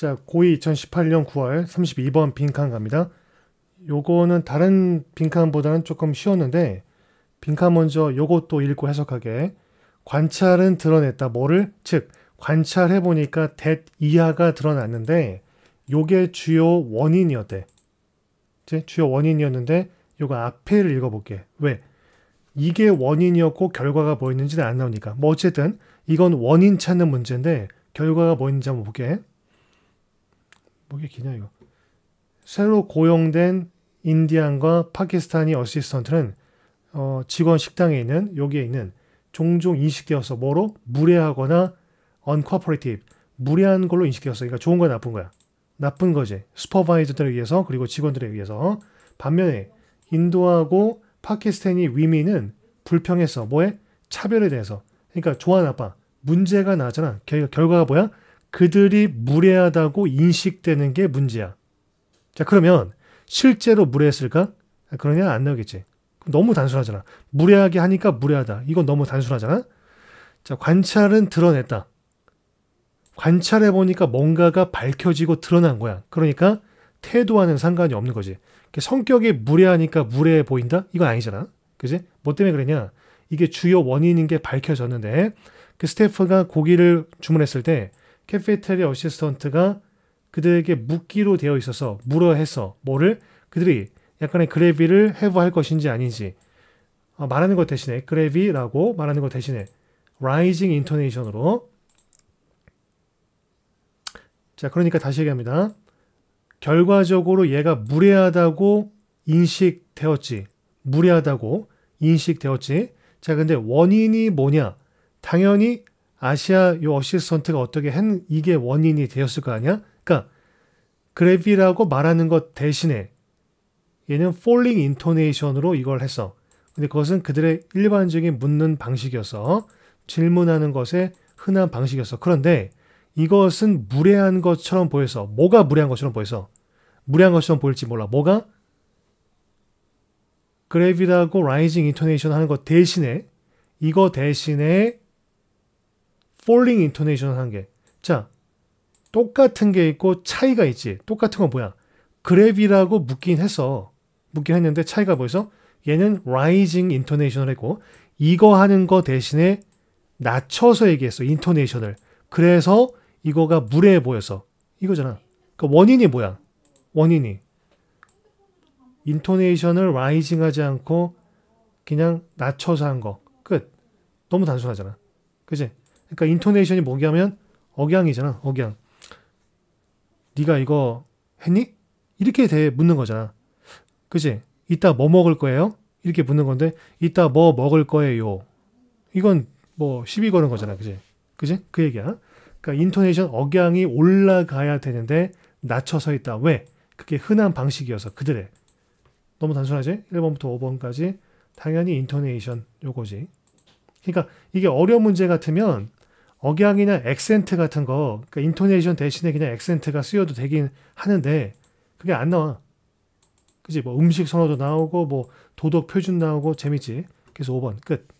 자, 고이 2018년 9월 32번 빈칸 갑니다. 요거는 다른 빈칸보다는 조금 쉬웠는데 빈칸 먼저 요것도 읽고 해석하게 관찰은 드러냈다. 뭐를? 즉 관찰해 보니까 대 이하가 드러났는데 요게 주요 원인이었대. 제 주요 원인이었는데 요거 앞에를 읽어볼게. 왜? 이게 원인이었고 결과가 뭐였는지는 안 나오니까. 뭐 어쨌든 이건 원인 찾는 문제인데 결과가 뭐였는지 한번 볼게. 목이 뭐 기냐 이거. 새로 고용된 인디안과 파키스탄이 어시스턴트는 어, 직원 식당에 있는 여기에 있는 종종 인식되어서 뭐로 무례하거나 언커퍼레이티브 무례한 걸로 인식되었어. 그러니까 좋은 거야 나쁜 거야. 나쁜 거지. 슈퍼바이저들에 의해서 그리고 직원들에 의해서 반면에 인도하고 파키스탄이 위민은 불평해서 뭐에 차별에 대해서 그러니까 좋아 나빠 문제가 나잖아. 결, 결과가 뭐야? 그들이 무례하다고 인식되는 게 문제야. 자, 그러면 실제로 무례했을까? 아, 그러냐? 안 나오겠지. 너무 단순하잖아. 무례하게 하니까 무례하다. 이건 너무 단순하잖아. 자, 관찰은 드러냈다. 관찰해 보니까 뭔가가 밝혀지고 드러난 거야. 그러니까 태도와는 상관이 없는 거지. 그러니까 성격이 무례하니까 무례해 보인다? 이건 아니잖아. 그지? 뭐 때문에 그러냐? 이게 주요 원인인 게 밝혀졌는데 그 스태프가 고기를 주문했을 때 캐페테리 어시스턴트가 그들에게 묻기로 되어 있어서 물어 해서 뭐를 그들이 약간의 그래비를 해부할 것인지 아닌지 어, 말하는 것 대신에 그래비라고 말하는 것 대신에 라이징 인터네이션으로자 그러니까 다시 얘기합니다. 결과적으로 얘가 무례하다고 인식되었지 무례하다고 인식되었지 자 근데 원인이 뭐냐 당연히 아시아 요 어시스턴트가 어떻게 한 이게 원인이 되었을 거 아니야? 그러니까 그래비라고 말하는 것 대신에 얘는 폴링 인토네이션으로 이걸 했어. 근데 그것은 그들의 일반적인 묻는 방식이어서 질문하는 것에 흔한 방식이었어. 그런데 이것은 무례한 것처럼 보여서 뭐가 무례한 것처럼 보여서 무례한 것처럼 보일지 몰라. 뭐가 그래비라고 라이징 인토네이션 하는 것 대신에 이거 대신에 폴링 인터네이션 i 한 게. 자, 똑같은 게 있고 차이가 있지. 똑같은 건 뭐야? 그래비라고묻긴 했어. 묻긴 했는데 차이가 뭐여서 얘는 r 이징인터네이션을 했고 이거 하는 거 대신에 낮춰서 얘기했어. 인터네이션을 그래서 이거가 무례해 보여서 이거잖아. 그 원인이 뭐야? 원인이 인터네이션을 라이징 하지 않고 그냥 낮춰서 한 거. 끝. 너무 단순하잖아. 그지? 그러니까 인토네이션이 뭐냐면 억양이잖아. 억양. 네가 이거 했니? 이렇게 대 묻는 거잖아. 그치? 이따 뭐 먹을 거예요? 이렇게 묻는 건데 이따 뭐 먹을 거예요. 이건 뭐 시비 거는 거잖아. 그치? 그치? 그 얘기야. 그러니까 인토네이션 억양이 올라가야 되는데 낮춰서 있다. 왜? 그게 흔한 방식이어서 그들의 너무 단순하지? 1번부터 5번까지 당연히 인토네이션 요거지. 그러니까 이게 어려운 문제 같으면 억양이나 액센트 같은 거, 그러니까 인토네이션 대신에 그냥 액센트가 쓰여도 되긴 하는데 그게 안 나와. 그지? 뭐 음식 선호도 나오고 뭐 도덕 표준 나오고 재밌지. 그래서 5번 끝.